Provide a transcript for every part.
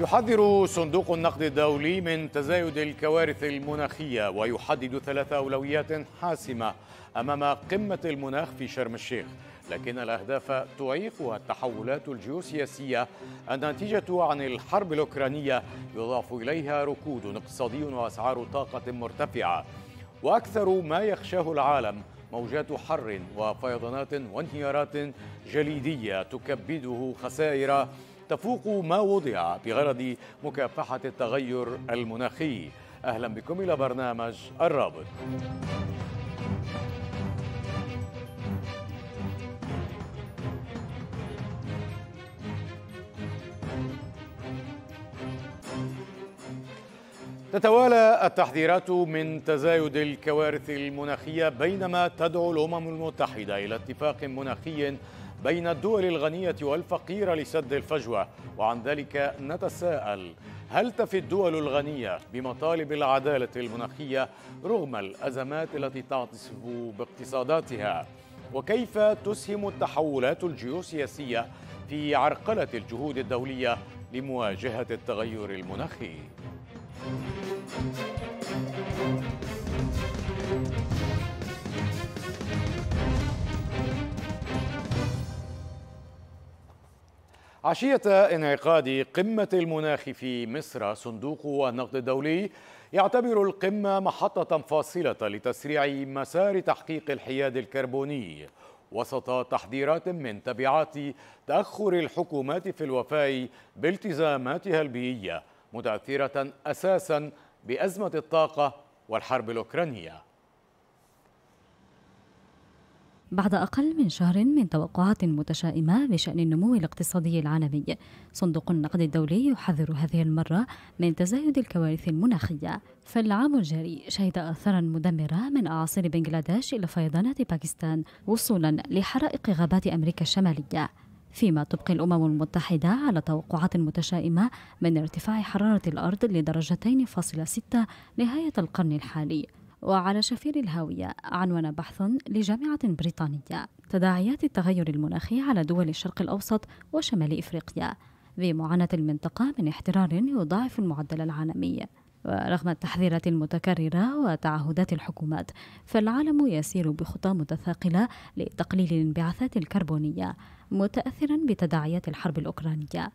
يحذر صندوق النقد الدولي من تزايد الكوارث المناخية ويحدد ثلاث أولويات حاسمة أمام قمة المناخ في شرم الشيخ لكن الأهداف تعيقها التحولات الجيوسياسية الناتجة عن الحرب الأوكرانية يضاف إليها ركود اقتصادي وأسعار طاقة مرتفعة وأكثر ما يخشاه العالم موجات حر وفيضانات وانهيارات جليدية تكبده خسائر تفوق ما وضع بغرض مكافحة التغير المناخي أهلا بكم إلى برنامج الرابط تتوالى التحذيرات من تزايد الكوارث المناخيه بينما تدعو الامم المتحده الى اتفاق مناخي بين الدول الغنية والفقيرة لسد الفجوة وعن ذلك نتساءل هل تفي الدول الغنية بمطالب العدالة المناخية رغم الأزمات التي تعتصف باقتصاداتها وكيف تسهم التحولات الجيوسياسية في عرقلة الجهود الدولية لمواجهة التغير المناخي؟ عشية انعقاد قمة المناخ في مصر صندوق النقد الدولي يعتبر القمة محطة فاصلة لتسريع مسار تحقيق الحياد الكربوني وسط تحذيرات من تبعات تأخر الحكومات في الوفاء بالتزاماتها البيئية متأثرة أساسا بأزمة الطاقة والحرب الأوكرانية بعد أقل من شهر من توقعات متشائمة بشأن النمو الاقتصادي العالمي صندوق النقد الدولي يحذر هذه المرة من تزايد الكوارث المناخية فالعام الجاري شهد آثارا مدمرة من أعاصير بنغلاديش إلى فيضانات باكستان وصولا لحرائق غابات أمريكا الشمالية فيما تبقي الأمم المتحدة على توقعات متشائمة من ارتفاع حرارة الأرض لدرجتين فاصلة ستة نهاية القرن الحالي وعلى شفير الهاوية عنوان بحث لجامعة بريطانية تداعيات التغير المناخي على دول الشرق الأوسط وشمال إفريقيا بمعاناة المنطقة من احترار يضاعف المعدل العالمي ورغم التحذيرات المتكررة وتعهدات الحكومات فالعالم يسير بخطى متثاقلة لتقليل الانبعاثات الكربونية متأثرا بتداعيات الحرب الأوكرانية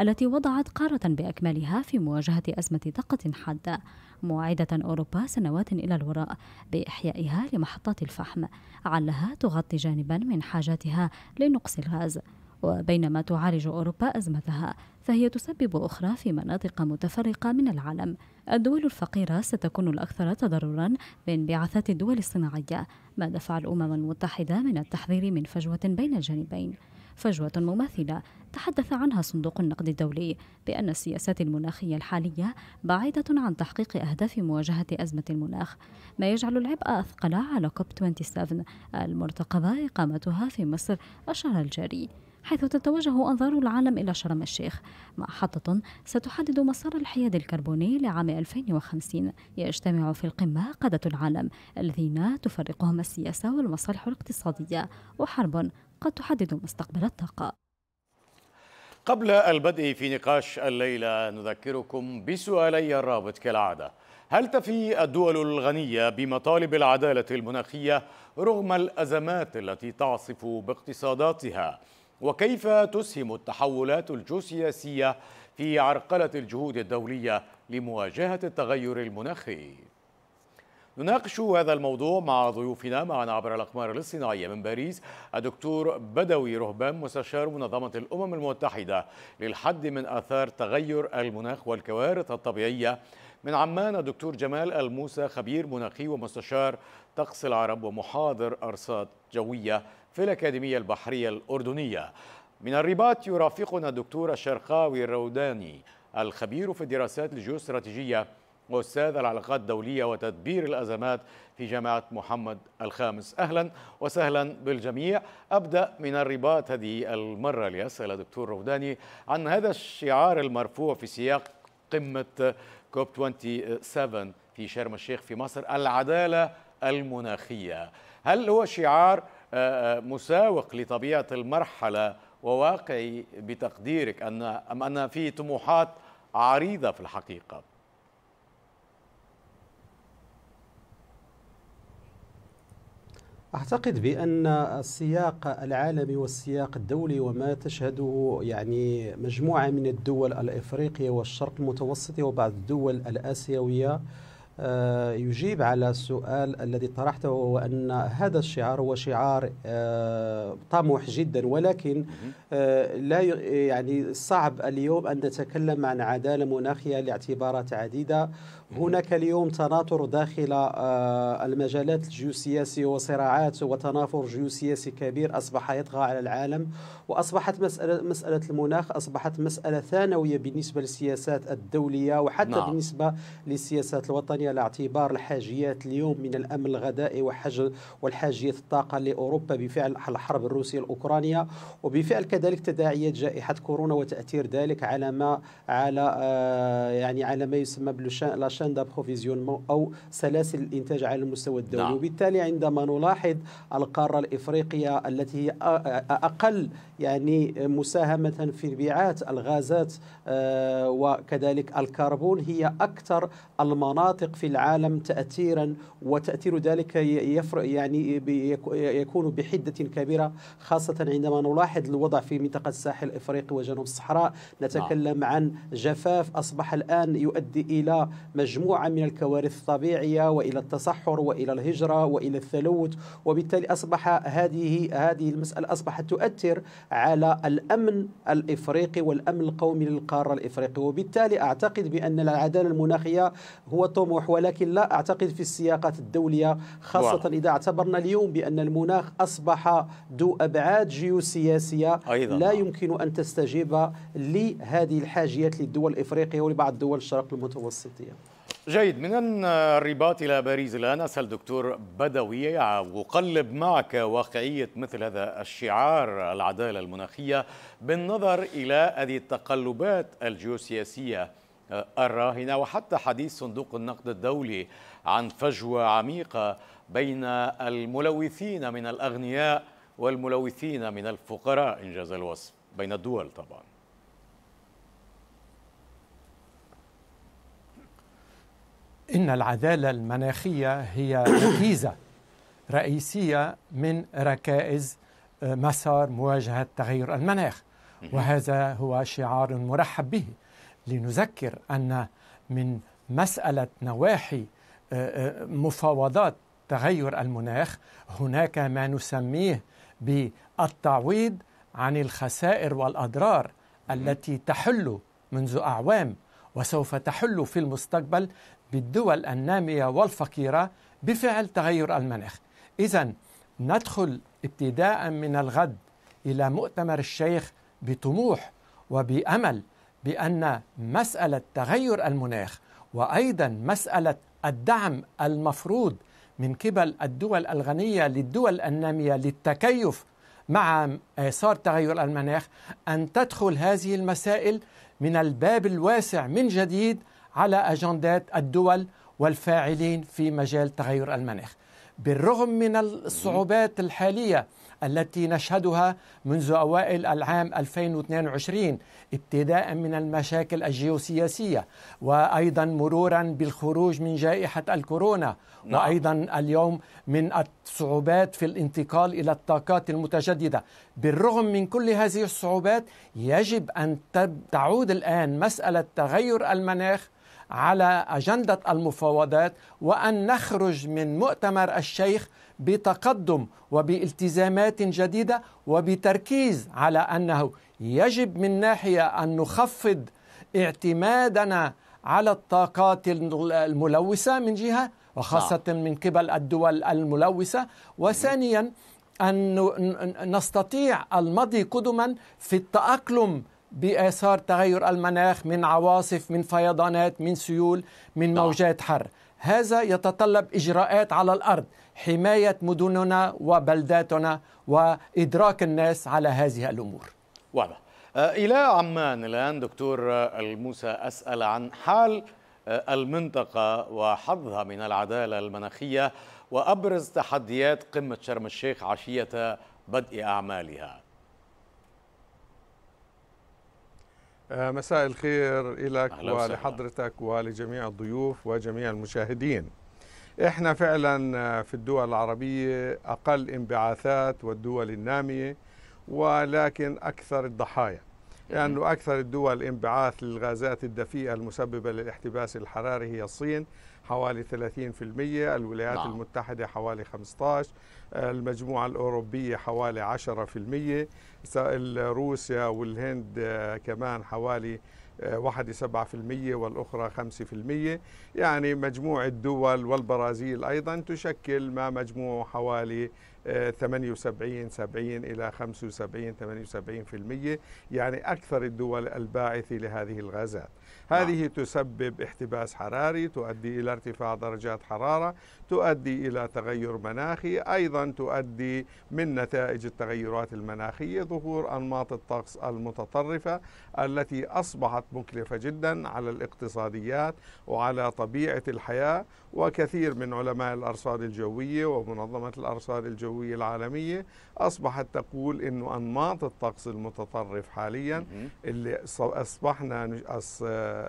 التي وضعت قارة بأكملها في مواجهة أزمة طاقة حادة موعدة أوروبا سنوات إلى الوراء بإحيائها لمحطات الفحم علها تغطي جانبا من حاجاتها لنقص الغاز وبينما تعالج أوروبا أزمتها فهي تسبب أخرى في مناطق متفرقة من العالم الدول الفقيرة ستكون الأكثر تضررا من بعثات الدول الصناعية ما دفع الأمم المتحدة من التحذير من فجوة بين الجانبين فجوة مماثلة تحدث عنها صندوق النقد الدولي بأن السياسات المناخية الحالية بعيدة عن تحقيق أهداف مواجهة أزمة المناخ ما يجعل العبء أثقل على كوب 27 المرتقبة إقامتها في مصر الشهر الجاري حيث تتوجه أنظار العالم إلى شرم الشيخ مع حطة ستحدد مسار الحياد الكربوني لعام 2050 يجتمع في القمة قادة العالم الذين تفرقهم السياسة والمصالح الاقتصادية وحرب قد تحدد مستقبل الطاقة قبل البدء في نقاش الليلة نذكركم بسؤالي الرابط كالعادة هل تفي الدول الغنية بمطالب العدالة المناخية رغم الأزمات التي تعصف باقتصاداتها؟ وكيف تسهم التحولات الجيوسياسية في عرقلة الجهود الدولية لمواجهة التغير المناخي؟ نناقش هذا الموضوع مع ضيوفنا معنا عبر الأقمار الصناعية من باريس الدكتور بدوي رهبان مستشار منظمة الأمم المتحدة للحد من آثار تغير المناخ والكوارث الطبيعية من عمان الدكتور جمال الموسى خبير مناخي ومستشار طقس العرب ومحاضر أرصاد جوية في الأكاديمية البحرية الأردنية من الرباط يرافقنا الدكتور الشرقاوي الروداني الخبير في الدراسات الجيوستراتيجية واستاذ العلاقات الدولية وتدبير الأزمات في جامعة محمد الخامس أهلا وسهلا بالجميع أبدأ من الرباط هذه المرة ليسأل دكتور روداني عن هذا الشعار المرفوع في سياق قمة كوب 27 في شرم الشيخ في مصر العدالة المناخية هل هو شعار آه، آه، مساوق لطبيعة المرحلة وواقعي بتقديرك أن أم أن في طموحات عريضة في الحقيقة؟ أعتقد بأن السياق العالمي والسياق الدولي وما تشهده يعني مجموعة من الدول الإفريقية والشرق المتوسط وبعض الدول الآسيوية آه، يجيب على السؤال الذي طرحته هو أن هذا الشعار هو شعار آه، طموح جدا ولكن آه، لا يعني صعب اليوم أن نتكلم عن عدالة مناخية لاعتبارات عديدة هناك اليوم تناطر داخل آه، المجالات الجيوسياسية وصراعات وتنافر جيوسياسي كبير أصبح يطغى على العالم وأصبحت مسألة, مسألة المناخ أصبحت مسألة ثانوية بالنسبة للسياسات الدولية وحتى نعم. بالنسبة للسياسات الوطنية على اعتبار الحاجيات اليوم من الأمن الغذائي وحج والحاجية الطاقة لأوروبا بفعل الحرب الروسية الأوكرانية وبفعل كذلك تداعيات جائحة كورونا وتأثير ذلك على ما على آه، يعني على ما يسمى بالشان شان دابروفيزيونمون او سلاسل الانتاج على المستوى الدولي نعم. وبالتالي عندما نلاحظ القاره الافريقيه التي هي اقل يعني مساهمه في انبعاث الغازات آه، وكذلك الكربون هي اكثر المناطق في العالم تاثيرا وتاثير ذلك يعني يكون بحده كبيره خاصه عندما نلاحظ الوضع في منطقه الساحل الافريقي وجنوب الصحراء نعم. نتكلم نعم. عن جفاف اصبح الان يؤدي الى مجموعة من الكوارث الطبيعية وإلى التصحر وإلى الهجرة وإلى الثلوث وبالتالي أصبح هذه هذه المسألة أصبحت تؤثر على الأمن الإفريقي والأمن القومي للقارة الإفريقية وبالتالي أعتقد بأن العدالة المناخية هو طموح ولكن لا أعتقد في السياقات الدولية خاصة واو. إذا اعتبرنا اليوم بأن المناخ أصبح ذو أبعاد جيوسياسية أيضا. لا يمكن أن تستجيب لهذه الحاجيات للدول الإفريقية ولبعض دول الشرق المتوسطية جيد من الرباط إلى باريس الآن أسأل دكتور بدوي وقلب معك واقعية مثل هذا الشعار العدالة المناخية بالنظر إلى هذه التقلبات الجيوسياسية الراهنة وحتى حديث صندوق النقد الدولي عن فجوة عميقة بين الملوثين من الأغنياء والملوثين من الفقراء إنجاز الوصف بين الدول طبعاً إن العدالة المناخية هي ركيزة رئيسية من ركائز آه، مسار مواجهة تغير المناخ وهذا هو شعار مرحب به لنذكر أن من مسألة نواحي آه، آه، مفاوضات تغير المناخ هناك ما نسميه بالتعويض عن الخسائر والأضرار التي تحل منذ أعوام وسوف تحل في المستقبل بالدول النامية والفقيرة بفعل تغير المناخ إذا ندخل ابتداء من الغد إلى مؤتمر الشيخ بطموح وبأمل بأن مسألة تغير المناخ وأيضا مسألة الدعم المفروض من قبل الدول الغنية للدول النامية للتكيف مع آثار تغير المناخ أن تدخل هذه المسائل من الباب الواسع من جديد على أجندات الدول والفاعلين في مجال تغير المناخ بالرغم من الصعوبات الحالية التي نشهدها منذ أوائل العام 2022 ابتداء من المشاكل الجيوسياسية وأيضا مرورا بالخروج من جائحة الكورونا نعم. وأيضا اليوم من الصعوبات في الانتقال إلى الطاقات المتجددة بالرغم من كل هذه الصعوبات يجب أن تعود الآن مسألة تغير المناخ على اجنده المفاوضات وان نخرج من مؤتمر الشيخ بتقدم وبالتزامات جديده وبتركيز على انه يجب من ناحيه ان نخفض اعتمادنا على الطاقات الملوثه من جهه وخاصه نعم. من قبل الدول الملوثه وثانيا ان نستطيع المضي قدما في التاقلم بآثار تغير المناخ من عواصف من فيضانات من سيول من نعم. موجات حر هذا يتطلب إجراءات على الأرض حماية مدننا وبلداتنا وإدراك الناس على هذه الأمور واضح آه، إلى عمان الآن دكتور الموسى أسأل عن حال آه، المنطقة وحظها من العدالة المناخية وأبرز تحديات قمة شرم الشيخ عشية بدء أعمالها آه، مساء الخير لك ولحضرتك ولجميع الضيوف وجميع المشاهدين احنا فعلا آه، في الدول العربية أقل انبعاثات والدول النامية ولكن أكثر الضحايا لأنه يعني أكثر الدول انبعاث للغازات الدفيئة المسببة للاحتباس الحراري هي الصين حوالي 30% الولايات نعم. المتحدة حوالي 15 المجموعة الأوروبية حوالي 10% روسيا والهند آه، كمان حوالي آه، واحدة 7% والأخرى 5% يعني مجموعة دول والبرازيل أيضا تشكل ما مجموع حوالي 78 آه، 70 إلى 75 78% يعني أكثر الدول الباعثة لهذه الغازات نعم. هذه نعم. تسبب احتباس حراري تؤدي إلى ارتفاع درجات حرارة تؤدي إلى تغير مناخي أيضا تؤدي من نتائج التغيرات المناخية ظهور أنماط الطقس المتطرفة التي أصبحت مكلفة جدا على الاقتصاديات وعلى طبيعة الحياة وكثير من علماء الأرصاد الجوية ومنظمة الأرصاد الجوية العالمية أصبحت تقول أنه أنماط الطقس المتطرف حاليا اللي أصبحنا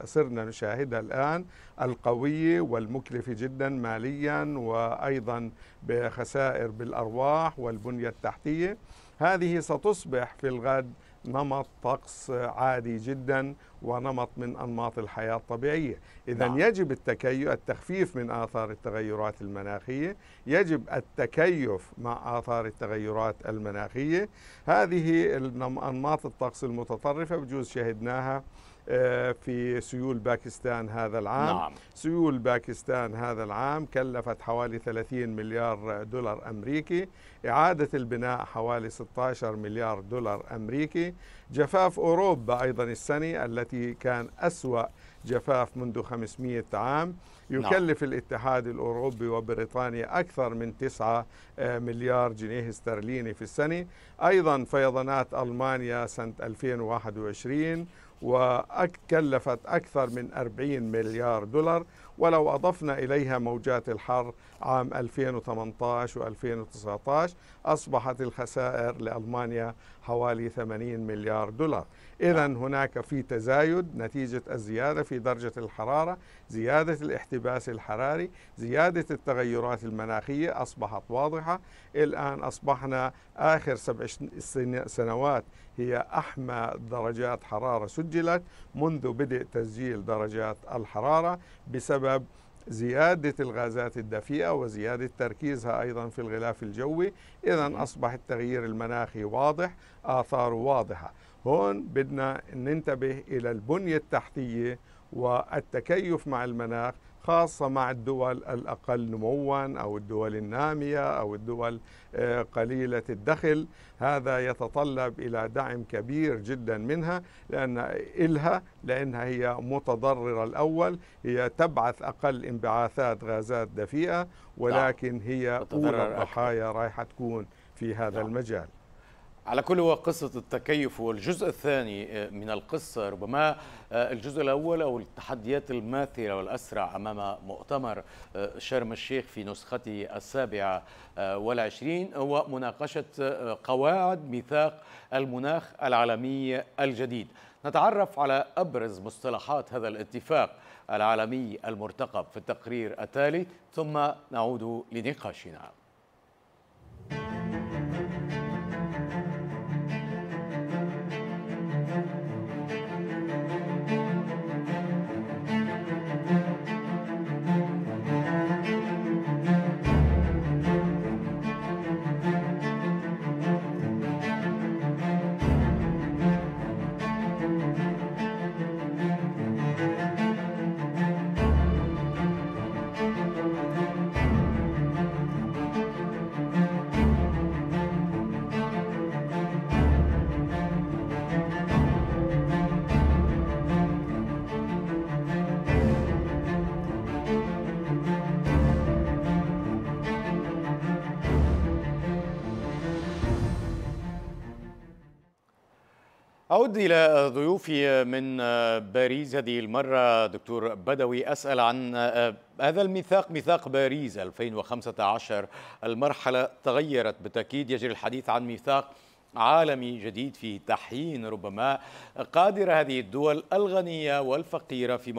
صرنا نشاهدها الآن القوية والمكلفة جدا ماليا وأيضا بخسائر بالأرواح والبنية التحتية هذه ستصبح في الغد نمط طقس عادي جدا ونمط من انماط الحياه الطبيعيه، اذا نعم. يجب التكيف التخفيف من اثار التغيرات المناخيه، يجب التكيف مع اثار التغيرات المناخيه، هذه انماط الطقس المتطرفه بجوز شهدناها آه، في سيول باكستان هذا العام نعم. سيول باكستان هذا العام كلفت حوالي 30 مليار دولار أمريكي إعادة البناء حوالي 16 مليار دولار أمريكي جفاف أوروبا أيضا السنة التي كان أسوأ جفاف منذ 500 عام نعم. يكلف نعم. الاتحاد الأوروبي وبريطانيا أكثر من 9 آه، مليار جنيه استرليني في السنة أيضا فيضانات ألمانيا سنة 2021 وكلفت أكثر من 40 مليار دولار ولو أضفنا إليها موجات الحر عام 2018 و2019 أصبحت الخسائر لألمانيا حوالي 80 مليار دولار إذا هناك في تزايد نتيجة الزيادة في درجة الحرارة زيادة الاحتباس الحراري زيادة التغيرات المناخية أصبحت واضحة الآن أصبحنا آخر سبع سنوات هي أحمى درجات حرارة سجلت منذ بدء تسجيل درجات الحرارة بسبب زيادة الغازات الدفيئة وزيادة تركيزها أيضا في الغلاف الجوي إذا أصبح التغيير المناخي واضح آثاره واضحة هون بدنا ننتبه إلى البنية التحتية والتكيف مع المناخ خاصة مع الدول الأقل نموا أو الدول النامية أو الدول آه، قليلة الدخل هذا يتطلب إلى دعم كبير جدا منها لأن إلها لأنها هي متضررة الأول هي تبعث أقل انبعاثات غازات دفيئة نعم. ولكن هي أولى الضحايا رايحة تكون في هذا نعم. المجال على كل هو قصة التكيف والجزء الثاني آه، من القصة ربما آه، الجزء الأول أو التحديات الماثلة والأسرع أمام مؤتمر آه، شرم الشيخ في نسخته السابعة والعشرين هو مناقشة قواعد ميثاق المناخ العالمي الجديد نتعرف على أبرز مصطلحات هذا الاتفاق العالمي المرتقب في التقرير التالي ثم نعود لنقاشنا أعود إلى ضيوفي من باريس هذه المرة دكتور بدوي أسأل عن هذا الميثاق ميثاق باريس 2015 المرحلة تغيرت بالتأكيد يجري الحديث عن ميثاق عالمي جديد في تحيين ربما قادرة هذه الدول الغنية والفقيرة في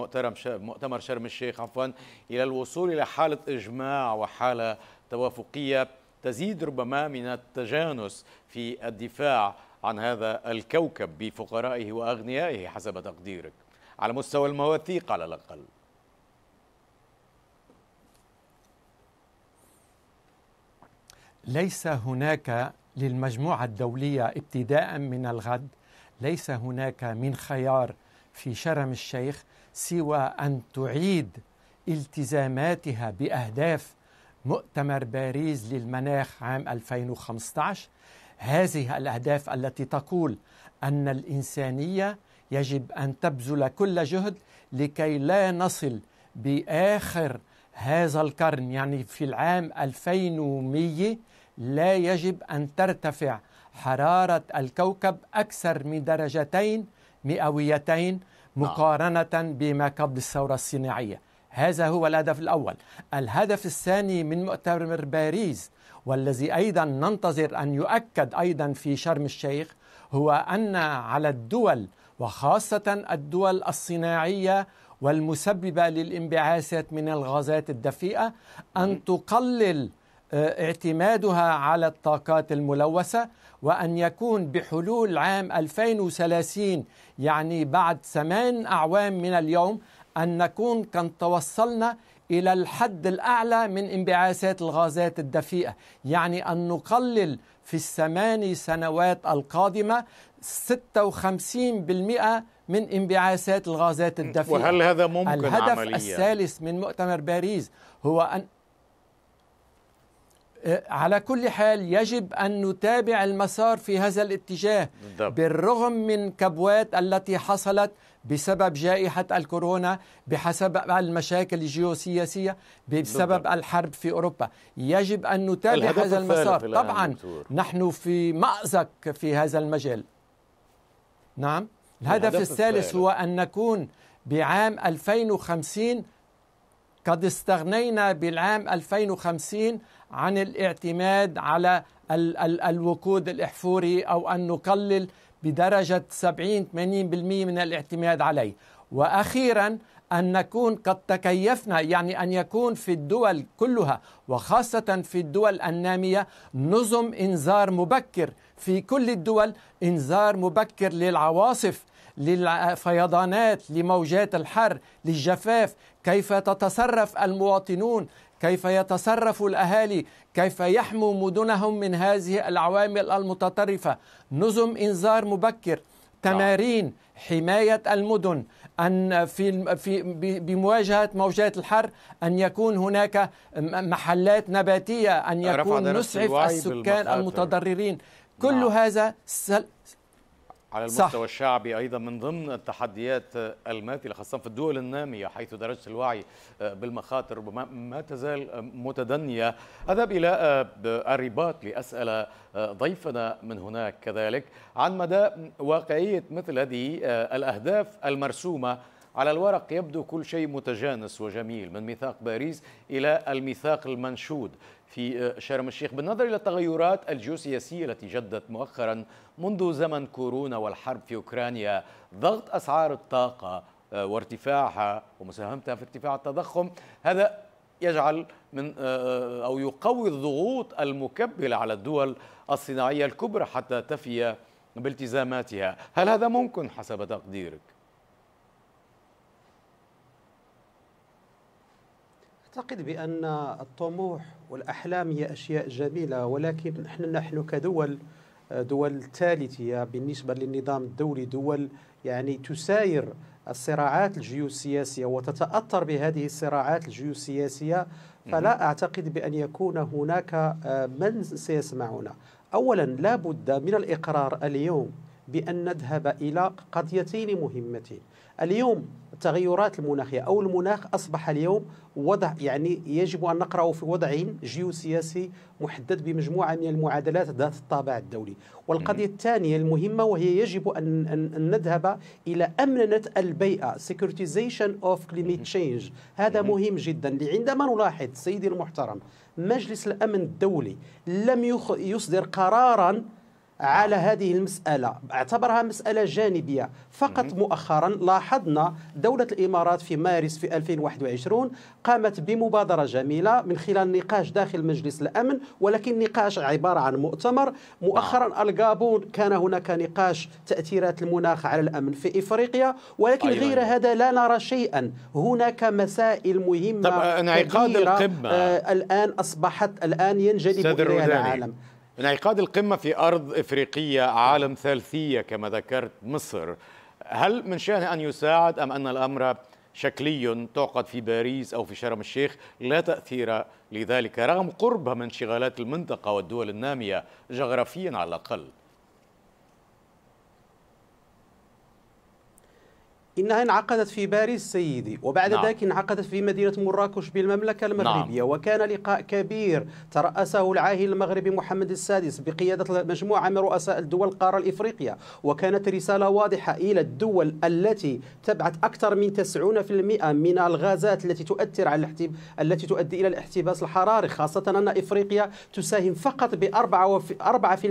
مؤتمر شرم الشيخ عفوا إلى الوصول إلى حالة إجماع وحالة توافقية تزيد ربما من التجانس في الدفاع عن هذا الكوكب بفقرائه وأغنيائه حسب تقديرك على مستوى المواثيق على الأقل ليس هناك للمجموعة الدولية ابتداء من الغد ليس هناك من خيار في شرم الشيخ سوى أن تعيد التزاماتها بأهداف مؤتمر باريس للمناخ عام 2015 هذه الاهداف التي تقول ان الانسانيه يجب ان تبذل كل جهد لكي لا نصل باخر هذا القرن يعني في العام 2100 لا يجب ان ترتفع حراره الكوكب اكثر من درجتين مئويتين نعم. مقارنه بما قبل الثوره الصناعيه هذا هو الهدف الاول الهدف الثاني من مؤتمر باريس والذي ايضا ننتظر ان يؤكد ايضا في شرم الشيخ هو ان على الدول وخاصه الدول الصناعيه والمسببه للانبعاثات من الغازات الدفيئه ان تقلل آه، اعتمادها على الطاقات الملوثة وأن يكون بحلول عام 2030 يعني بعد ثمان أعوام من اليوم أن نكون قد توصلنا إلى الحد الأعلى من انبعاثات الغازات الدفيئة يعني أن نقلل في الثماني سنوات القادمة 56% من انبعاثات الغازات الدفيئة وهل هذا ممكن الهدف عمليا؟ الثالث من مؤتمر باريس هو أن آه، على كل حال يجب أن نتابع المسار في هذا الاتجاه بالرغم من كبوات التي حصلت بسبب جائحة الكورونا بحسب المشاكل الجيوسياسية بسبب بالضبط. الحرب في أوروبا يجب أن نتابع هذا المسار طبعا نحن في مأزق في هذا المجال نعم الهدف الثالث الثالث هو أن نكون بعام 2050 قد استغنينا بالعام 2050 عن الاعتماد على الوقود الإحفوري أو أن نقلل بدرجة 70-80% من الاعتماد عليه وأخيرا أن نكون قد تكيفنا يعني أن يكون في الدول كلها وخاصة في الدول النامية نظم إنذار مبكر في كل الدول إنذار مبكر للعواصف للفيضانات لموجات الحر للجفاف كيف تتصرف المواطنون كيف يتصرف الأهالي كيف يحموا مدنهم من هذه العوامل المتطرفة نظم إنذار مبكر نعم. تمارين حماية المدن أن في في بمواجهة موجات الحر أن يكون هناك محلات نباتية أن يكون نسعف السكان المتضررين كل نعم. هذا على المستوى صح. الشعبي ايضا من ضمن التحديات الماثله خاصه في الدول الناميه حيث درجه الوعي بالمخاطر ربما ما تزال متدنيه اذهب الى الرباط لاسال ضيفنا من هناك كذلك عن مدى واقعيه مثل هذه الاهداف المرسومه على الورق يبدو كل شيء متجانس وجميل من ميثاق باريس إلى الميثاق المنشود في آه، شرم الشيخ بالنظر إلى التغيرات الجيوسياسية التي جدت مؤخرا منذ زمن كورونا والحرب في أوكرانيا ضغط أسعار الطاقة آه، وارتفاعها ومساهمتها في ارتفاع التضخم هذا يجعل من آه، أو يقوي الضغوط المكبلة على الدول الصناعية الكبرى حتى تفي بالتزاماتها هل هذا ممكن حسب تقديرك؟ أعتقد بأن الطموح والأحلام هي أشياء جميلة ولكن نحن نحن كدول آه، دول ثالثية بالنسبة للنظام الدولي دول يعني تساير الصراعات الجيوسياسية وتتأثر بهذه الصراعات الجيوسياسية فلا أعتقد بأن يكون هناك آه، من سيسمعنا أولا لا بد من الإقرار اليوم بأن نذهب إلى قضيتين مهمتين اليوم التغيرات المناخية أو المناخ أصبح اليوم وضع يعني يجب أن نقرأه في وضع جيوسياسي محدد بمجموعة من المعادلات ذات الطابع الدولي والقضية الثانية المهمة وهي يجب أن, أن نذهب إلى أمنة البيئة securitization of climate change هذا مهم جدا عندما نلاحظ سيدي المحترم مجلس الأمن الدولي لم يصدر قراراً على هذه المسألة اعتبرها مسألة جانبية فقط مؤخرا لاحظنا دولة الإمارات في مارس في 2021 قامت بمبادرة جميلة من خلال نقاش داخل مجلس الأمن ولكن نقاش عبارة عن مؤتمر مؤخرا نعم. الغابون كان هناك نقاش تأثيرات المناخ على الأمن في إفريقيا ولكن غير هذا لا نرى شيئا هناك مسائل مهمة طب انعقاد القمة آه الآن أصبحت الآن ينجلب إليها العالم انعقاد القمة في أرض إفريقية عالم ثالثية كما ذكرت مصر هل من شأن أن يساعد أم أن الأمر شكلي تعقد في باريس أو في شرم الشيخ لا تأثير لذلك رغم قربها من انشغالات المنطقة والدول النامية جغرافيا على الأقل إنها انعقدت في باريس سيدي وبعد نعم. ذلك انعقدت في مدينة مراكش بالمملكة المغربية نعم. وكان لقاء كبير ترأسه العاهل المغربي محمد السادس بقيادة مجموعة من رؤساء الدول القارة الإفريقية وكانت رسالة واضحة إلى الدول التي تبعث أكثر من 90% من الغازات التي تؤثر على الاحتب... التي تؤدي إلى الاحتباس الحراري خاصة أن إفريقيا تساهم فقط ب 4%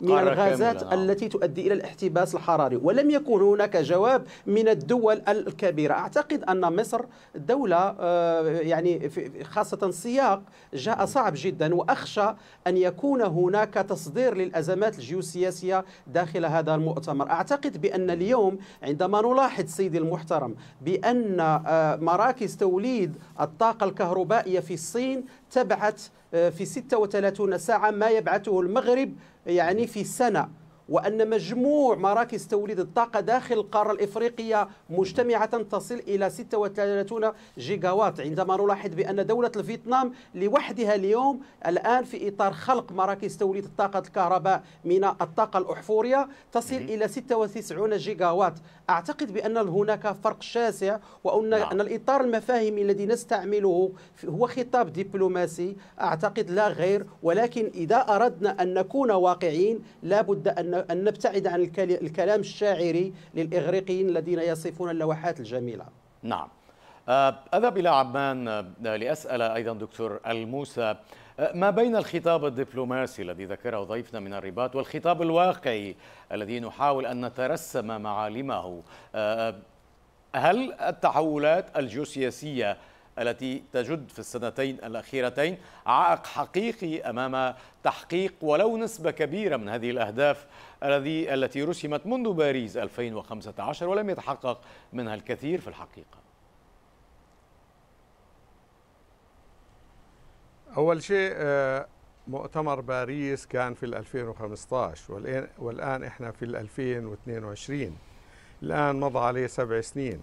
من الغازات كاملة. نعم. التي تؤدي إلى الاحتباس الحراري ولم يكن هناك جواب من الدول الكبيرة أعتقد أن مصر دولة آه، يعني خاصة سياق جاء صعب جدا وأخشى أن يكون هناك تصدير للأزمات الجيوسياسية داخل هذا المؤتمر أعتقد بأن اليوم عندما نلاحظ سيدي المحترم بأن آه، مراكز توليد الطاقة الكهربائية في الصين تبعث آه، في 36 ساعة ما يبعثه المغرب يعني في سنة وأن مجموع مراكز توليد الطاقة داخل القارة الإفريقية مجتمعة تصل إلى 36 جيجاوات عندما نلاحظ بأن دولة الفيتنام لوحدها اليوم الآن في إطار خلق مراكز توليد طاقة الكهرباء من الطاقة الأحفورية تصل إلى 96 جيجاوات أعتقد بأن هناك فرق شاسع وأن نعم. أن الإطار المفاهيمي الذي نستعمله هو خطاب دبلوماسي أعتقد لا غير ولكن إذا أردنا أن نكون واقعين لابد أن أن نبتعد عن الكلام الشاعري للإغريقيين الذين يصفون اللوحات الجميلة نعم آه، أذهب إلى عمان آه، لأسأل أيضا دكتور الموسى آه، ما بين الخطاب الدبلوماسي الذي ذكره ضيفنا من الرباط والخطاب الواقعي الذي نحاول أن نترسم معالمه هل التحولات الجيوسياسية التي تجد في السنتين الأخيرتين عائق حقيقي أمام تحقيق ولو نسبة كبيرة من هذه الأهداف الذي التي رسمت منذ باريس 2015 ولم يتحقق منها الكثير في الحقيقة أول شيء آه، مؤتمر باريس كان في 2015 والآن إحنا في 2022 الآن مضى عليه سبع سنين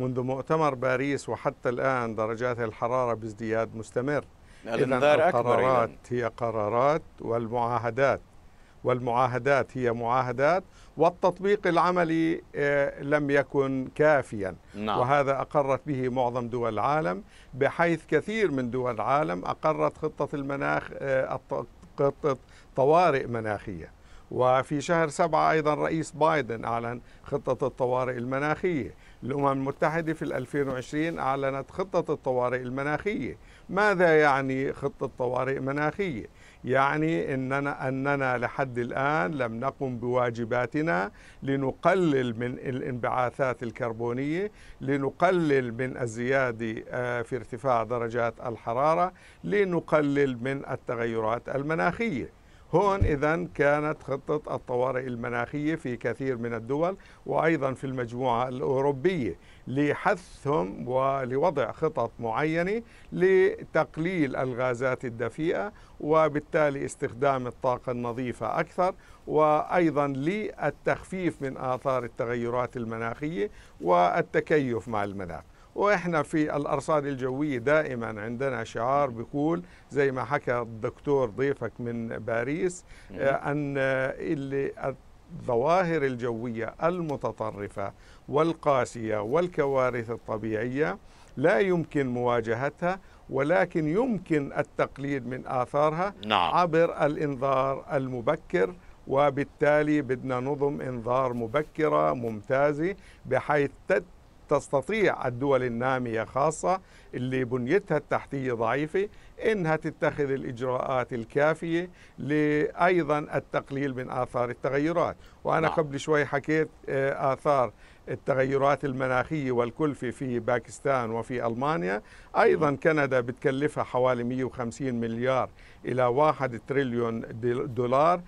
منذ مؤتمر باريس وحتى الآن درجات الحرارة بازدياد مستمر إذا القرارات هي قرارات والمعاهدات والمعاهدات هي معاهدات والتطبيق العملي آه، لم يكن كافيا نعم. وهذا أقرت به معظم دول العالم بحيث كثير من دول العالم أقرت خطة المناخ آه، خطة طوارئ مناخية وفي شهر سبعة أيضا رئيس بايدن أعلن خطة الطوارئ المناخية الأمم المتحدة في 2020 أعلنت خطة الطوارئ المناخية ماذا يعني خطة طوارئ مناخية؟ يعني إننا, أننا لحد الآن لم نقم بواجباتنا لنقلل من الانبعاثات الكربونية لنقلل من الزيادة آه، في ارتفاع درجات الحرارة لنقلل من التغيرات المناخية هون إذا كانت خطة الطوارئ المناخية في كثير من الدول وأيضا في المجموعة الأوروبية لحثهم ولوضع خطط معينة لتقليل الغازات الدفيئة وبالتالي استخدام الطاقة النظيفة أكثر وأيضا للتخفيف من آثار التغيرات المناخية والتكيف مع المناخ واحنا في الارصاد الجويه دائما عندنا شعار بيقول زي ما حكى الدكتور ضيفك من باريس آه، ان اللي الظواهر الجويه المتطرفه والقاسيه والكوارث الطبيعيه لا يمكن مواجهتها ولكن يمكن التقليد من آثارها نعم. عبر الإنذار المبكر وبالتالي بدنا نظم إنذار مبكرة ممتازة بحيث تت تستطيع الدول النامية خاصة اللي بنيتها التحتية ضعيفة إنها تتخذ الإجراءات الكافية لأيضا التقليل من آثار التغيرات وأنا نعم. قبل شوي حكيت آه، آثار التغيرات المناخية والكلفة في باكستان وفي ألمانيا أيضا كندا بتكلفها حوالي 150 مليار إلى 1 تريليون دولار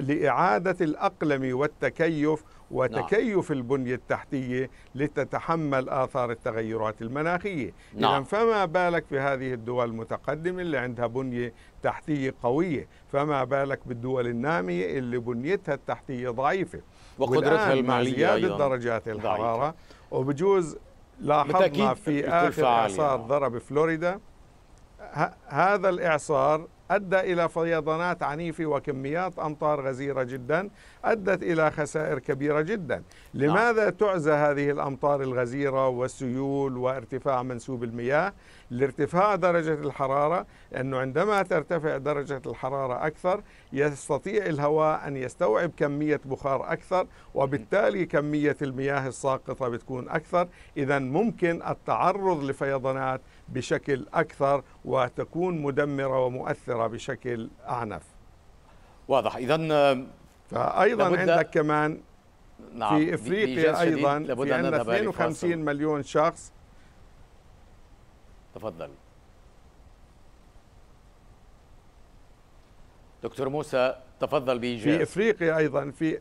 لإعادة الأقلم والتكيف نعم. وتكيف نعم. البنية التحتية لتتحمل آثار التغيرات المناخية نعم. إذا فما بالك في هذه الدول المتقدمة اللي عندها بنية تحتية قوية فما بالك بالدول النامية اللي بنيتها التحتية ضعيفة وقدرتها المالية مع زيادة درجات الحرارة ضعيفة. وبجوز لاحظنا في آخر إعصار ضرب فلوريدا هذا الإعصار أدى إلى فيضانات عنيفة وكميات أمطار غزيرة جدا أدت إلى خسائر كبيرة جدا نعم. لماذا تعزى هذه الأمطار الغزيرة والسيول وارتفاع منسوب المياه لارتفاع درجة الحرارة لأنه عندما ترتفع درجة الحرارة أكثر يستطيع الهواء أن يستوعب كمية بخار أكثر وبالتالي كمية المياه الساقطة بتكون أكثر إذا ممكن التعرض لفيضانات بشكل أكثر وتكون مدمرة ومؤثرة بشكل أعنف واضح إذا آه، فأيضا عندك كمان نعم في افريقيا ايضا في ان 52 مليون شخص تفضل دكتور موسى تفضل بإيجاب في إفريقيا أيضا في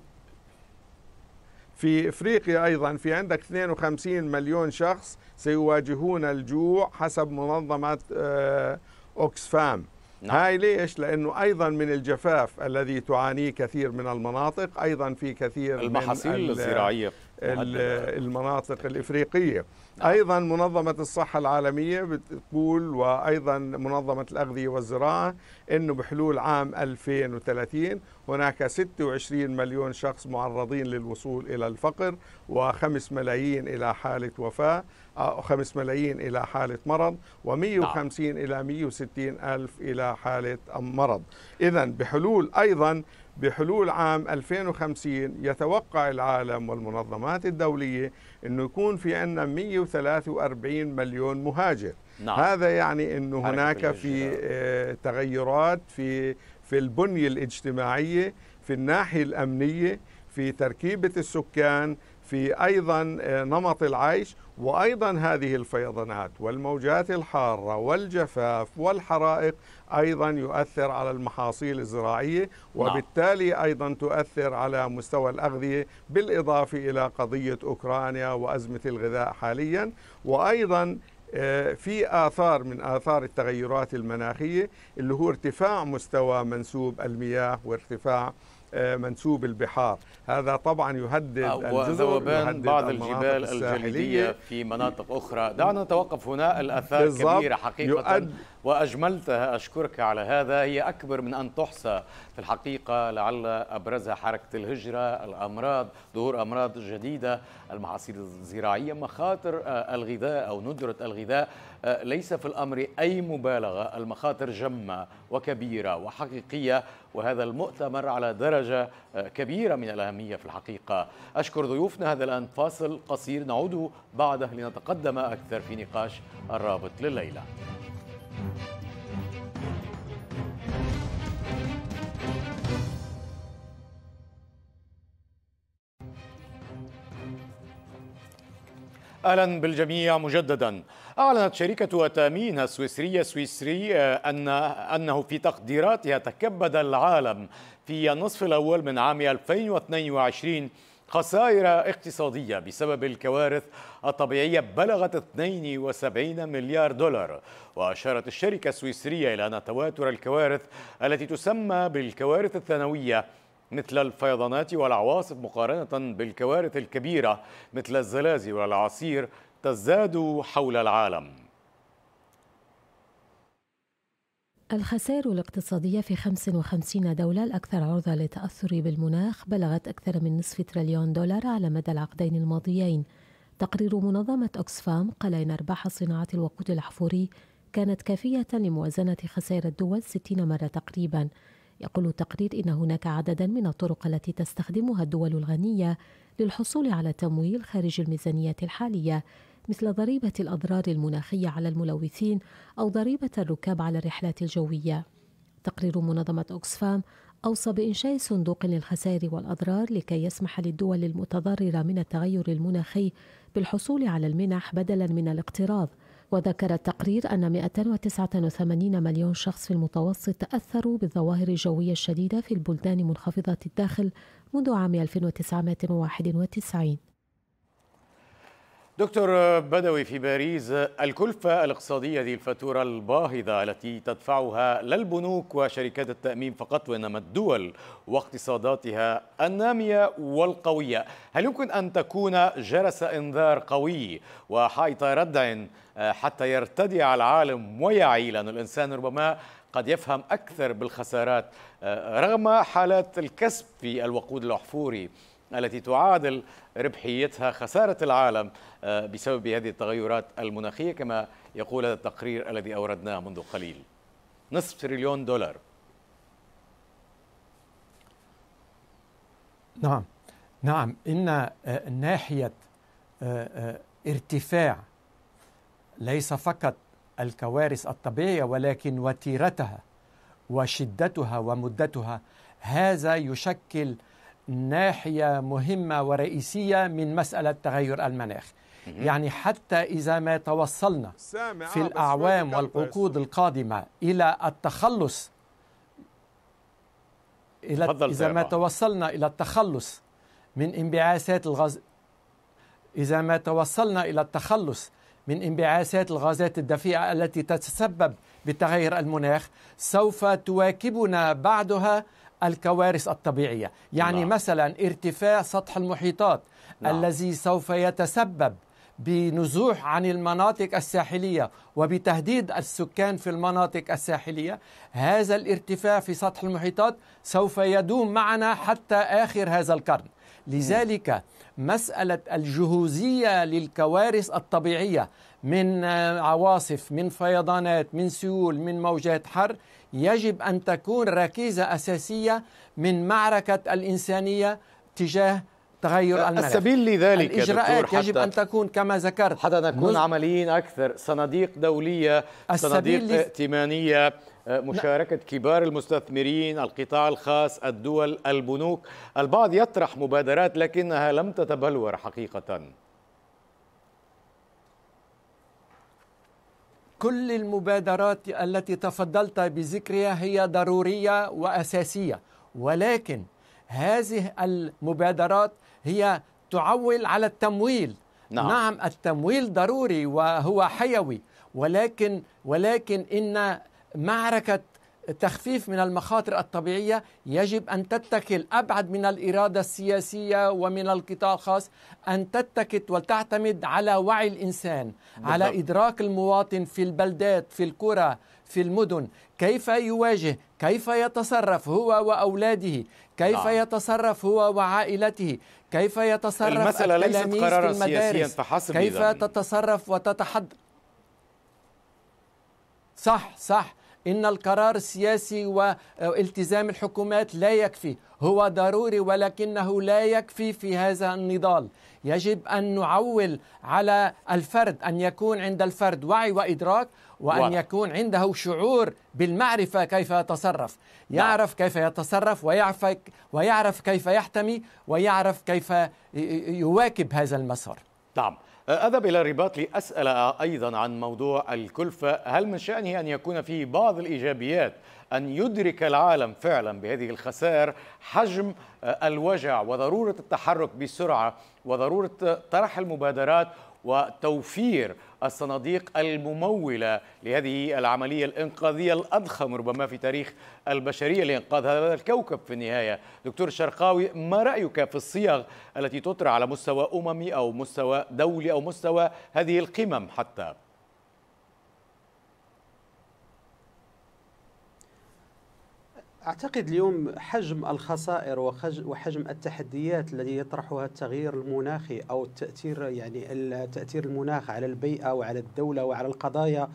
في افريقيا ايضا في عندك 52 مليون شخص سيواجهون الجوع حسب منظمه آه، اوكسفام نعم. هاي ليش؟ لانه ايضا من الجفاف الذي تعانيه كثير من المناطق ايضا في كثير المحاصيل الزراعيه المناطق الإفريقية نعم. أيضا منظمة الصحة العالمية بتقول وأيضا منظمة الأغذية والزراعة أنه بحلول عام 2030 هناك 26 مليون شخص معرضين للوصول إلى الفقر و5 ملايين إلى حالة وفاة أو 5 ملايين إلى حالة مرض و150 نعم. إلى 160 ألف إلى حالة مرض إذا بحلول أيضا بحلول عام 2050 يتوقع العالم والمنظمات الدولية أنه يكون في عندنا 143 مليون مهاجر نعم. هذا يعني أنه هناك في آه، تغيرات في في البنية الاجتماعية في الناحية الأمنية في تركيبة السكان في أيضا آه، نمط العيش وأيضا هذه الفيضانات والموجات الحارة والجفاف والحرائق أيضا يؤثر على المحاصيل الزراعية نعم. وبالتالي أيضا تؤثر على مستوى الأغذية بالإضافة إلى قضية أوكرانيا وأزمة الغذاء حاليا وأيضا آه، في آثار من آثار التغيرات المناخية اللي هو ارتفاع مستوى منسوب المياه وارتفاع آه، منسوب البحار هذا طبعا يهدد آه، وذوبان بعض الجبال الجليدية في مناطق أخرى دعنا نتوقف هنا الأثار كبيرة حقيقة وأجملتها أشكرك على هذا هي أكبر من أن تحصى في الحقيقة لعل أبرزها حركة الهجرة الأمراض ظهور أمراض جديدة المحاصيل الزراعية مخاطر آه، الغذاء أو ندرة الغذاء آه، ليس في الأمر أي مبالغة المخاطر جمة وكبيرة وحقيقية وهذا المؤتمر على درجة آه، كبيرة من الأهمية في الحقيقة أشكر ضيوفنا هذا الآن فاصل قصير نعود بعده لنتقدم أكثر في نقاش الرابط لليلة اهلا بالجميع مجددا اعلنت شركه التامين السويسريه سويسري آه، ان انه في تقديراتها تكبد العالم في النصف الاول من عام 2022 خسائر اقتصادية بسبب الكوارث الطبيعية بلغت 72 مليار دولار وأشارت الشركة السويسرية إلى أن تواتر الكوارث التي تسمى بالكوارث الثانوية مثل الفيضانات والعواصف مقارنة بالكوارث الكبيرة مثل الزلازل والعصير تزداد حول العالم الخسائر الاقتصادية في 55 دولة الأكثر عرضة للتأثر بالمناخ بلغت أكثر من نصف تريليون دولار على مدى العقدين الماضيين تقرير منظمة أوكسفام قال إن أرباح صناعة الوقود الأحفوري كانت كافية لموازنة خسائر الدول 60 مرة تقريبا يقول التقرير إن هناك عددا من الطرق التي تستخدمها الدول الغنية للحصول على تمويل خارج الميزانية الحالية مثل ضريبة الأضرار المناخية على الملوثين أو ضريبة الركاب على الرحلات الجوية. تقرير منظمة أوكسفام أوصى بإنشاء صندوق للخسائر والأضرار لكي يسمح للدول المتضررة من التغير المناخي بالحصول على المنح بدلا من الاقتراض وذكر التقرير أن 289 مليون شخص في المتوسط تأثروا بالظواهر الجوية الشديدة في البلدان منخفضة الداخل منذ عام 1991 دكتور بدوي في باريس الكلفة الاقتصادية ذي الفاتورة الباهظة التي تدفعها لا البنوك وشركات التأمين فقط وإنما الدول واقتصاداتها النامية والقوية هل يمكن أن تكون جرس إنذار قوي وحائط ردع آه، حتى يرتدع العالم ويعي لأن الإنسان ربما قد يفهم أكثر بالخسارات آه، رغم حالات الكسب في الوقود الأحفوري التي تعادل ربحيتها خسارة العالم آه، بسبب هذه التغيرات المناخية كما يقول هذا التقرير الذي أوردناه منذ قليل نصف تريليون دولار نعم نعم إن آه، ناحية آه، ارتفاع ليس فقط الكوارث الطبيعية ولكن وتيرتها وشدتها ومدتها هذا يشكل ناحية مهمة ورئيسية من مسألة تغير المناخ يعني حتى إذا ما توصلنا في آه، الأعوام والعقود القادمة إلى التخلص إلى إذا ما توصلنا إلى التخلص من انبعاثات الغاز إذا ما توصلنا إلى التخلص من انبعاثات الغازات الدفيئة التي تتسبب بتغير المناخ سوف تواكبنا بعدها الكوارث الطبيعية يعني نعم. مثلا ارتفاع سطح المحيطات نعم. الذي سوف يتسبب بنزوح عن المناطق الساحلية وبتهديد السكان في المناطق الساحلية هذا الارتفاع في سطح المحيطات سوف يدوم معنا حتى آخر هذا القرن لذلك مسألة الجهوزية للكوارث الطبيعية من عواصف من فيضانات من سيول من موجات حر يجب أن تكون ركيزة أساسية من معركة الإنسانية تجاه تغير الملف السبيل لذلك الإجراءات يجب أن تكون كما ذكرت حتى نكون مز... عمليين أكثر صناديق دولية صناديق ائتمانية آه، مشاركة كبار المستثمرين القطاع الخاص الدول البنوك البعض يطرح مبادرات لكنها لم تتبلور حقيقة كل المبادرات التي تفضلت بذكرها هي ضروريه واساسيه ولكن هذه المبادرات هي تعول على التمويل نعم, نعم التمويل ضروري وهو حيوي ولكن ولكن ان معركه تخفيف من المخاطر الطبيعية يجب أن تتكل أبعد من الإرادة السياسية ومن القطاع الخاص أن تتكت وتعتمد على وعي الإنسان على إدراك المواطن في البلدات في القرى في المدن كيف يواجه كيف يتصرف هو وأولاده كيف نعم. يتصرف هو وعائلته كيف يتصرف المسألة ليست قرارا سياسيا فحسب كيف إذن. تتصرف وتتحد صح صح إن القرار السياسي والتزام الحكومات لا يكفي هو ضروري ولكنه لا يكفي في هذا النضال يجب أن نعول على الفرد أن يكون عند الفرد وعي وإدراك وأن واضح. يكون عنده شعور بالمعرفة كيف يتصرف نعم. يعرف كيف يتصرف ويعرف, ويعرف كيف يحتمي ويعرف كيف يواكب هذا المسار نعم أذهب إلى الرباط لأسأل أيضا عن موضوع الكلفة هل من شأنه أن يكون فيه بعض الإيجابيات أن يدرك العالم فعلا بهذه الخسائر حجم آه، الوجع وضرورة التحرك بسرعة وضرورة طرح المبادرات وتوفير الصناديق الممولة لهذه العملية الإنقاذية الأضخم ربما في تاريخ البشرية لإنقاذ هذا الكوكب في النهاية دكتور الشرقاوي ما رأيك في الصيغ التي تطرح على مستوى أممي أو مستوى دولي أو مستوى هذه القمم حتى؟ أعتقد اليوم حجم الخسائر وحجم التحديات التي يطرحها التغيير المناخي أو التأثير يعني التأثير المناخ على البيئة وعلى الدولة وعلى القضايا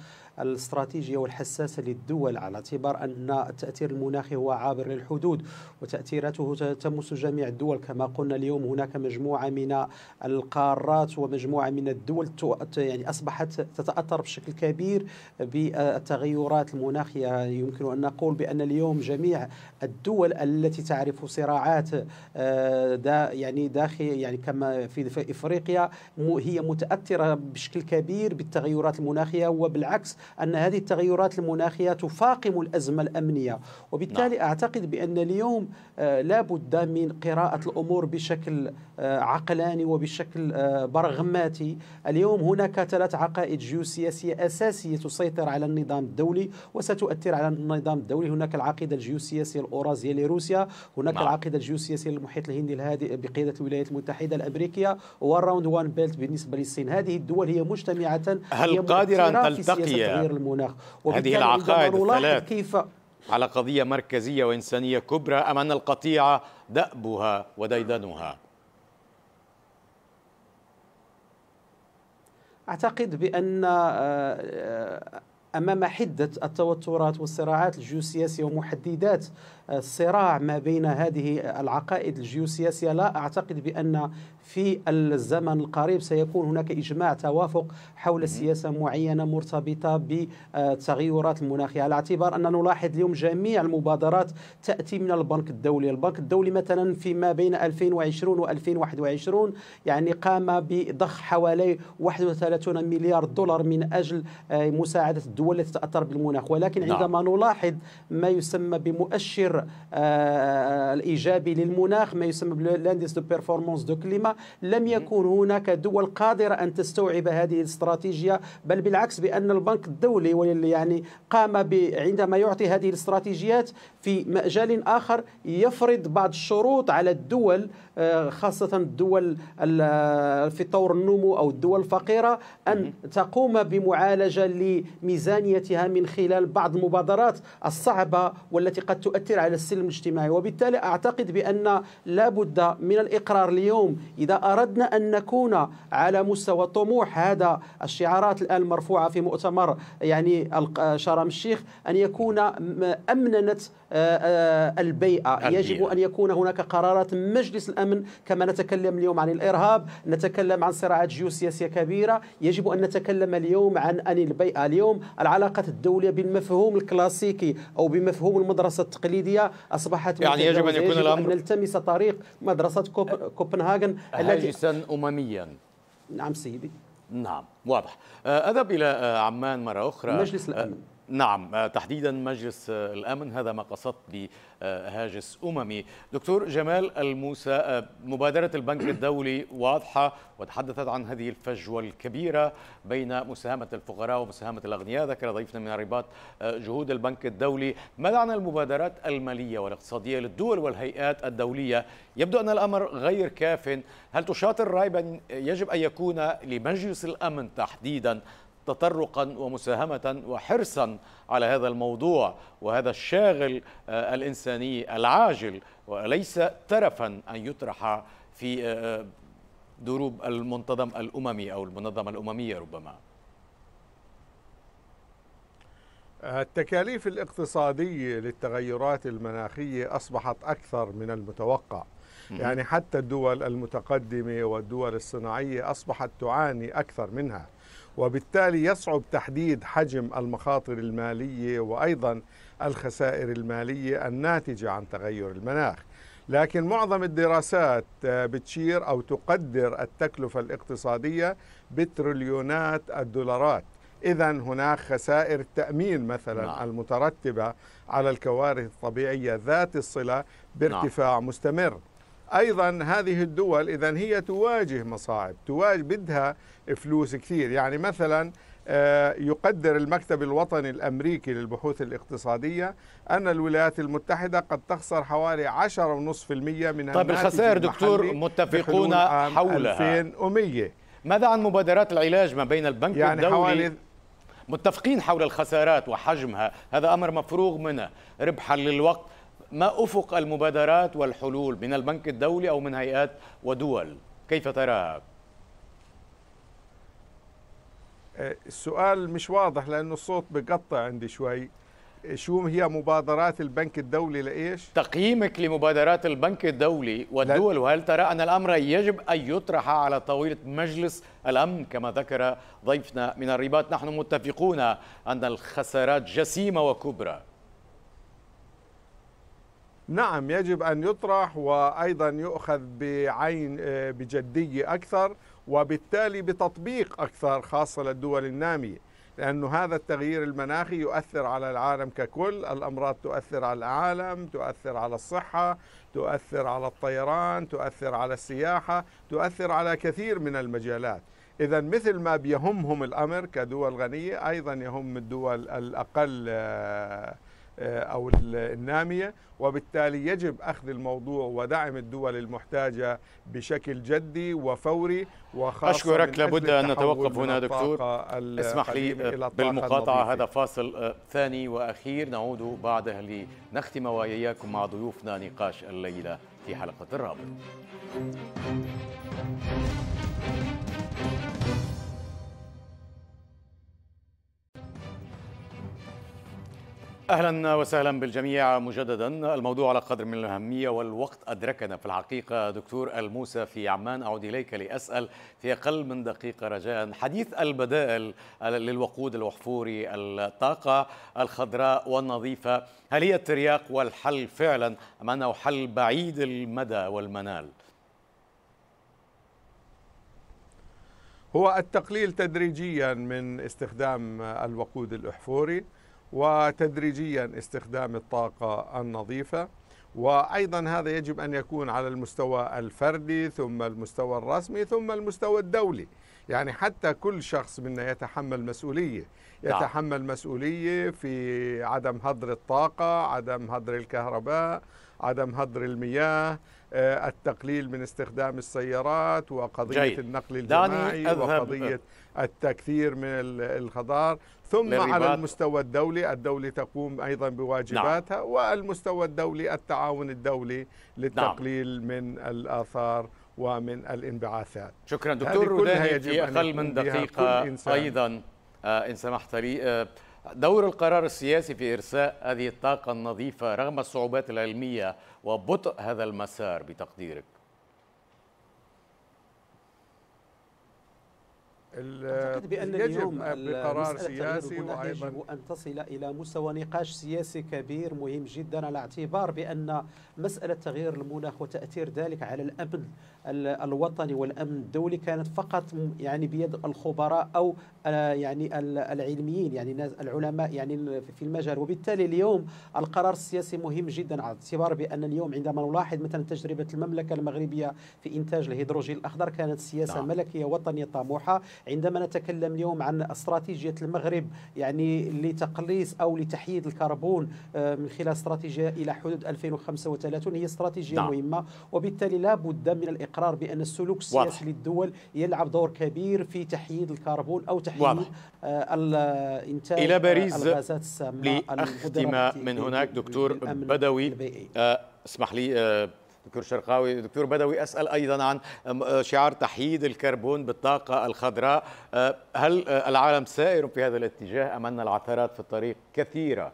الاستراتيجية والحساسة للدول على اعتبار أن التأثير المناخي هو عابر للحدود وتأثيراته تمس جميع الدول كما قلنا اليوم هناك مجموعة من القارات ومجموعة من الدول يعني أصبحت تتأثر بشكل كبير بالتغيرات المناخية يمكن أن نقول بأن اليوم جميع الدول التي تعرف صراعات آه، دا يعني داخل يعني كما في إفريقيا هي متأثرة بشكل كبير بالتغيرات المناخية وبالعكس أن هذه التغيرات المناخية تفاقم الأزمة الأمنية وبالتالي نعم. أعتقد بأن اليوم آه، لا بد من قراءة الأمور بشكل آه، عقلاني وبشكل آه، برغماتي اليوم هناك ثلاث عقائد جيوسياسية أساسية تسيطر على النظام الدولي وستؤثر على النظام الدولي هناك العقيدة الجيوسياسية الأورازية لروسيا هناك نعم. العقيدة الجيوسياسية للمحيط الهندي الهادئ بقيادة الولايات المتحدة الأمريكية والراوند وان بيلت بالنسبة للصين هذه الدول هي مجتمعة هل هي قادرة أن تلتقي تغيير نعم. المناخ هذه العقائد الثلاث كيف على قضية مركزية وإنسانية كبرى أم أن القطيعة دأبها وديدنها أعتقد بأن آه، آه، أمام حدة التوترات والصراعات الجيوسياسية ومحددات الصراع ما بين هذه العقائد الجيوسياسية لا أعتقد بأن في الزمن القريب سيكون هناك إجماع توافق حول سياسة معينة مرتبطة بالتغيرات المناخية على اعتبار أن نلاحظ اليوم جميع المبادرات تأتي من البنك الدولي البنك الدولي مثلا فيما بين 2020 و2021 يعني قام بضخ حوالي 31 مليار دولار من أجل آه، مساعدة الدول التي تتأثر بالمناخ ولكن نعم. عندما نلاحظ ما يسمى بمؤشر آه، الإيجابي للمناخ ما يسمى بلانديس دو بيرفورمانس دو كليما لم يكن هناك دول قادرة أن تستوعب هذه الاستراتيجية بل بالعكس بأن البنك الدولي يعني قام عندما يعطي هذه الاستراتيجيات في مجال آخر يفرض بعض الشروط على الدول آه، خاصة الدول آه، في طور النمو أو الدول الفقيرة أن تقوم بمعالجة لميزانيتها من خلال بعض المبادرات الصعبة والتي قد تؤثر على على السلم الاجتماعي وبالتالي أعتقد بأن لا بد من الإقرار اليوم إذا أردنا أن نكون على مستوى طموح هذا الشعارات الآن المرفوعة في مؤتمر يعني شرم الشيخ أن يكون أمننت آه، آه، البيئة يجب أن يكون هناك قرارات مجلس الأمن كما نتكلم اليوم عن الإرهاب نتكلم عن صراعات جيوسياسية كبيرة يجب أن نتكلم اليوم عن أن البيئة اليوم العلاقات الدولية بالمفهوم الكلاسيكي أو بمفهوم المدرسة التقليدية أصبحت يعني يجب أن يكون يجب الأمر أن نلتمس طريق مدرسة كوبنهاجن هاجسا التي... أمميا نعم سيدي نعم واضح آه، أذهب إلى عمان مرة أخرى مجلس الأمن نعم آه، تحديدا مجلس آه، الامن هذا ما قصدت بهاجس اممي دكتور جمال الموسى آه، مبادره البنك الدولي واضحه وتحدثت عن هذه الفجوه الكبيره بين مساهمه الفقراء ومساهمه الاغنياء ذكر ضيفنا من الرباط جهود البنك الدولي ما عن المبادرات الماليه والاقتصاديه للدول والهيئات الدوليه يبدو ان الامر غير كاف هل تشاطر راي بان يجب ان يكون لمجلس الامن تحديدا تطرقا ومساهمة وحرصا على هذا الموضوع وهذا الشاغل آه، الإنساني العاجل وليس ترفا أن يطرح في آه، آه، دروب المنتظم الأممي أو المنظمة الأممية ربما التكاليف الاقتصادية للتغيرات المناخية أصبحت أكثر من المتوقع يعني حتى الدول المتقدمة والدول الصناعية أصبحت تعاني أكثر منها وبالتالي يصعب تحديد حجم المخاطر الماليه وايضا الخسائر الماليه الناتجه عن تغير المناخ لكن معظم الدراسات آه، بتشير او تقدر التكلفه الاقتصاديه بتريليونات الدولارات اذا هناك خسائر تامين مثلا نعم. المترتبه على الكوارث الطبيعيه ذات الصله نعم. بارتفاع نعم. مستمر ايضا هذه الدول اذا هي تواجه مصاعب تواجه بدها فلوس كثير يعني مثلا آه، يقدر المكتب الوطني الامريكي للبحوث الاقتصاديه ان الولايات المتحده قد تخسر حوالي 10.5% من طيب الخسائر دكتور متفقون حولها 2100 ماذا عن مبادرات العلاج ما بين البنك يعني الدولي حوالي متفقين حول الخسارات وحجمها هذا امر مفروغ منه ربحا للوقت ما أفق المبادرات والحلول من البنك الدولي أو من هيئات ودول كيف تراها؟ أه، السؤال مش واضح لأنه الصوت بقطع عندي شوي أه، شو هي مبادرات البنك الدولي لإيش؟ تقييمك لمبادرات البنك الدولي والدول وهل ترى أن الأمر يجب أن يطرح على طاولة مجلس الأمن كما ذكر ضيفنا من الرباط نحن متفقون أن الخسارات جسيمة وكبرى نعم يجب أن يطرح وأيضا يؤخذ بعين آه، بجدية أكثر وبالتالي بتطبيق أكثر خاصة للدول النامية لأن هذا التغيير المناخي يؤثر على العالم ككل الأمراض تؤثر على العالم تؤثر على الصحة تؤثر على الطيران تؤثر على السياحة تؤثر على كثير من المجالات إذا مثل ما بيهمهم الأمر كدول غنية أيضا يهم الدول الأقل آه، آه، أو النامية وبالتالي يجب أخذ الموضوع ودعم الدول المحتاجة بشكل جدي وفوري وخاصة أشكرك لابد أن نتوقف هنا دكتور اسمح لي بالمقاطعة النظيفة. هذا فاصل آه، ثاني وأخير نعود بعده لنختم وإياكم مع ضيوفنا نقاش الليلة في حلقة الرابط اهلا وسهلا بالجميع مجددا الموضوع على قدر من الاهميه والوقت ادركنا في الحقيقه دكتور الموسى في عمان اعود اليك لاسال في اقل من دقيقه رجاء حديث البدائل للوقود الوحفوري الطاقه الخضراء والنظيفه هل هي الترياق والحل فعلا ام انه حل بعيد المدى والمنال؟ هو التقليل تدريجيا من استخدام الوقود الاحفوري وتدريجيا استخدام الطاقة النظيفة وأيضا هذا يجب أن يكون على المستوى الفردي ثم المستوى الرسمي ثم المستوى الدولي يعني حتى كل شخص منا يتحمل مسؤولية نعم. يتحمل مسؤولية في عدم هدر الطاقة عدم هدر الكهرباء عدم هدر المياه آه، التقليل من استخدام السيارات وقضية جيد. النقل الجماعي وقضية آه. التكثير من الخضار ثم على المستوى الدولي الدولة تقوم أيضا بواجباتها نعم. والمستوى الدولي التعاون الدولي للتقليل نعم. من الآثار ومن الانبعاثات شكرا دكتور رداني في أقل من دقيقة أيضا آه، إن سمحت لي دور القرار السياسي في إرساء هذه الطاقة النظيفة رغم الصعوبات العلمية وبطء هذا المسار بتقديرك أعتقد بأن اليوم بقرار سياسي وأيضا يجب أن تصل إلى مستوى نقاش سياسي كبير مهم جدا على اعتبار بأن مسألة تغيير المناخ وتأثير ذلك على الأمن الوطني والأمن الدولي كانت فقط يعني بيد الخبراء أو يعني العلميين يعني العلماء يعني في المجال وبالتالي اليوم القرار السياسي مهم جدا على اعتبار بان اليوم عندما نلاحظ مثلا تجربه المملكه المغربيه في انتاج الهيدروجين الاخضر كانت سياسه نعم. ملكيه وطنيه طموحه عندما نتكلم اليوم عن استراتيجيه المغرب يعني لتقليص او لتحييد الكربون آه، من خلال استراتيجيه الى حدود 2035 هي استراتيجيه نعم. مهمه وبالتالي لا بد من الاقرار بان السلوك السياسي واضح. للدول يلعب دور كبير في تحييد الكربون او تحييد واضح آه، انتاج الى آه، باريس لاختم من هناك دكتور بدوي آه، اسمح لي دكتور شرقاوي دكتور بدوي أسأل أيضا عن شعار تحييد الكربون بالطاقة الخضراء هل العالم سائر في هذا الاتجاه أم أن العثرات في الطريق كثيرة؟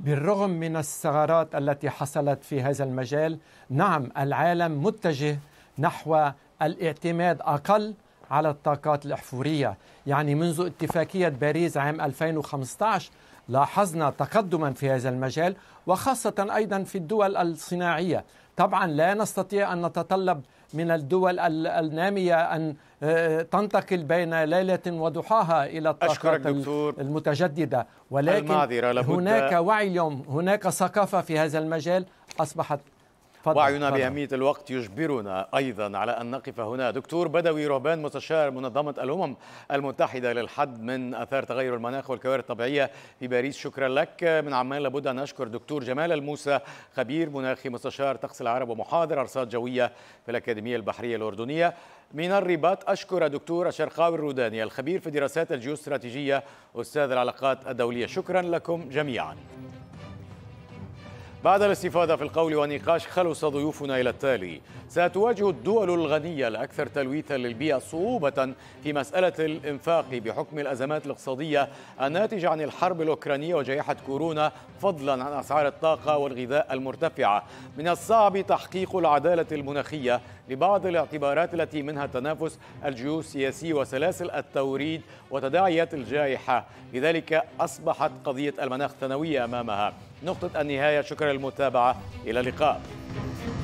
بالرغم من الثغرات التي حصلت في هذا المجال نعم العالم متجه نحو الاعتماد أقل على الطاقات الأحفورية يعني منذ اتفاقية باريس عام 2015 لاحظنا تقدما في هذا المجال وخاصة أيضا في الدول الصناعية طبعا لا نستطيع أن نتطلب من الدول النامية أن آه، تنتقل بين ليلة وضحاها إلى الطاقات المتجددة ولكن هناك وعي اليوم هناك ثقافة في هذا المجال أصبحت فضل وعينا فضل. بأهمية الوقت يجبرنا أيضا على أن نقف هنا دكتور بدوي رهبان مستشار منظمة الأمم المتحدة للحد من أثار تغير المناخ والكوارث الطبيعية في باريس شكرا لك من عمان لابد أن أشكر دكتور جمال الموسى خبير مناخي مستشار طقس العرب ومحاضر أرصاد جوية في الأكاديمية البحرية الأردنية من الرباط أشكر دكتور الشرقاوي الروداني الخبير في دراسات الجيوستراتيجية أستاذ العلاقات الدولية شكرا لكم جميعا بعد الاستفاضة في القول والنقاش خلص ضيوفنا إلى التالي ستواجه الدول الغنية الأكثر تلويثا للبيئة صعوبة في مسألة الإنفاق بحكم الأزمات الاقتصادية الناتجة عن الحرب الأوكرانية وجائحة كورونا فضلا عن أسعار الطاقة والغذاء المرتفعة من الصعب تحقيق العدالة المناخية لبعض الاعتبارات التي منها تنافس الجيوسياسي وسلاسل التوريد وتداعيات الجائحة لذلك أصبحت قضية المناخ ثانوية أمامها نقطة النهاية شكرا للمتابعة إلى اللقاء